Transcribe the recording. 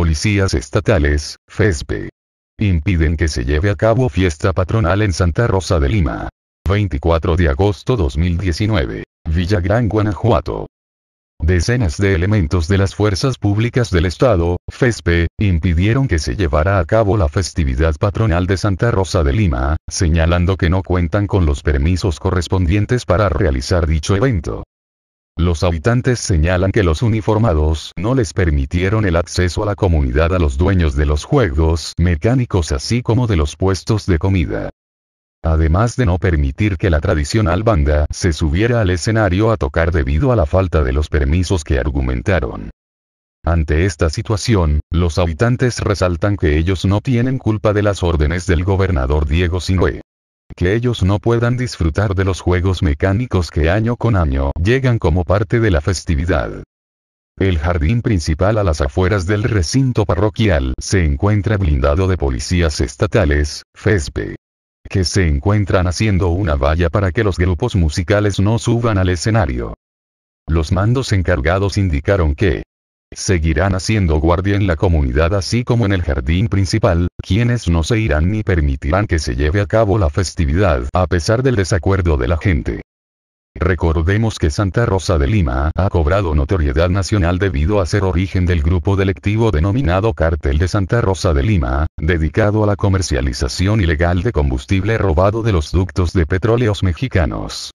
policías estatales, FESPE. Impiden que se lleve a cabo fiesta patronal en Santa Rosa de Lima. 24 de agosto 2019. Villagrán Guanajuato. Decenas de elementos de las fuerzas públicas del Estado, FESPE, impidieron que se llevara a cabo la festividad patronal de Santa Rosa de Lima, señalando que no cuentan con los permisos correspondientes para realizar dicho evento. Los habitantes señalan que los uniformados no les permitieron el acceso a la comunidad a los dueños de los juegos mecánicos así como de los puestos de comida. Además de no permitir que la tradicional banda se subiera al escenario a tocar debido a la falta de los permisos que argumentaron. Ante esta situación, los habitantes resaltan que ellos no tienen culpa de las órdenes del gobernador Diego Sinue que ellos no puedan disfrutar de los juegos mecánicos que año con año llegan como parte de la festividad. El jardín principal a las afueras del recinto parroquial se encuentra blindado de policías estatales, FESPE, que se encuentran haciendo una valla para que los grupos musicales no suban al escenario. Los mandos encargados indicaron que, seguirán haciendo guardia en la comunidad así como en el jardín principal, quienes no se irán ni permitirán que se lleve a cabo la festividad a pesar del desacuerdo de la gente. Recordemos que Santa Rosa de Lima ha cobrado notoriedad nacional debido a ser origen del grupo delictivo denominado Cártel de Santa Rosa de Lima, dedicado a la comercialización ilegal de combustible robado de los ductos de petróleos mexicanos.